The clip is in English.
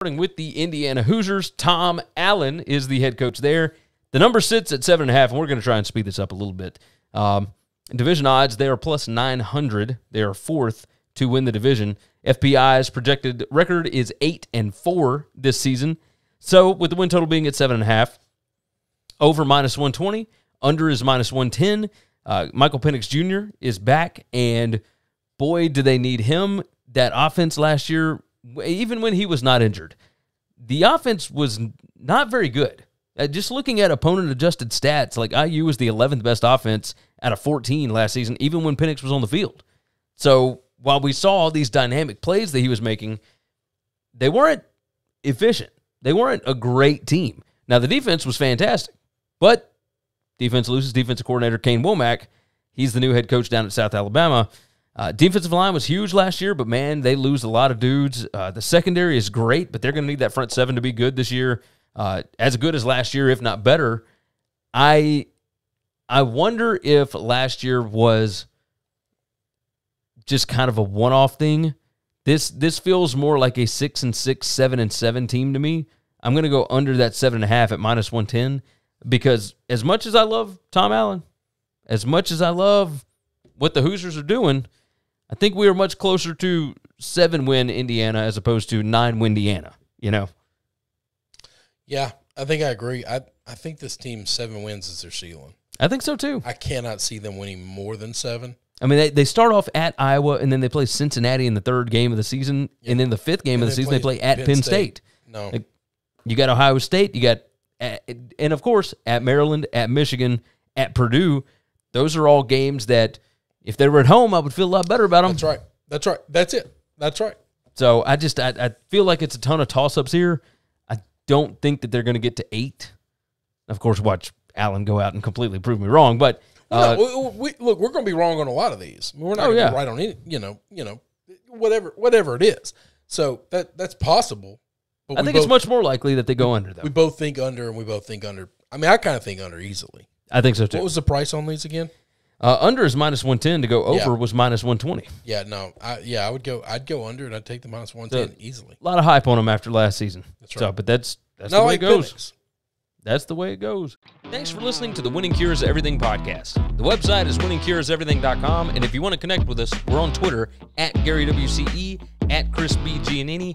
starting with the Indiana Hoosiers. Tom Allen is the head coach there. The number sits at seven and a half, and we're going to try and speed this up a little bit. Um, division odds, they are plus 900. They are fourth to win the division. FBI's projected record is eight and four this season. So, with the win total being at seven and a half, over minus 120, under is minus 110. Uh, Michael Penix Jr. is back, and boy, do they need him. That offense last year even when he was not injured, the offense was not very good. Uh, just looking at opponent adjusted stats, like IU was the 11th best offense out of 14 last season, even when Penix was on the field. So while we saw these dynamic plays that he was making, they weren't efficient. They weren't a great team. Now, the defense was fantastic, but defense loses defensive coordinator Kane Womack. He's the new head coach down at South Alabama. Uh, defensive line was huge last year, but man, they lose a lot of dudes. Uh, the secondary is great, but they're going to need that front seven to be good this year, uh, as good as last year, if not better. I I wonder if last year was just kind of a one off thing. This this feels more like a six and six, seven and seven team to me. I'm going to go under that seven and a half at minus one ten because as much as I love Tom Allen, as much as I love what the Hoosiers are doing I think we are much closer to seven win Indiana as opposed to nine win Indiana, you know? Yeah, I think I agree. I, I think this team seven wins is their ceiling. I think so too. I cannot see them winning more than seven. I mean, they, they start off at Iowa and then they play Cincinnati in the third game of the season. Yeah. And then the fifth game and of the season, they play at Penn, Penn State. State. No. Like, you got Ohio State, you got, at, and of course, at Maryland, at Michigan, at Purdue. Those are all games that if they were at home, I would feel a lot better about them. That's right. That's right. That's it. That's right. So I just I, I feel like it's a ton of toss ups here. I don't think that they're going to get to eight. Of course, watch Allen go out and completely prove me wrong. But uh, no, we, we, look, we're going to be wrong on a lot of these. We're not oh, yeah. right on any. You know, you know, whatever, whatever it is. So that that's possible. I think both, it's much more likely that they go under. Though we both think under, and we both think under. I mean, I kind of think under easily. I think so too. What was the price on these again? Uh, under is minus one ten. To go over yeah. was minus one twenty. Yeah, no, I, yeah, I would go. I'd go under, and I'd take the minus one ten easily. A lot of hype on them after last season. That's right. So, but that's that's the way it goes. That's the way it goes. Thanks for listening to the Winning Cures Everything podcast. The website is winningcureseverything.com, and if you want to connect with us, we're on Twitter at Gary WCE, at Chris B. Giannini,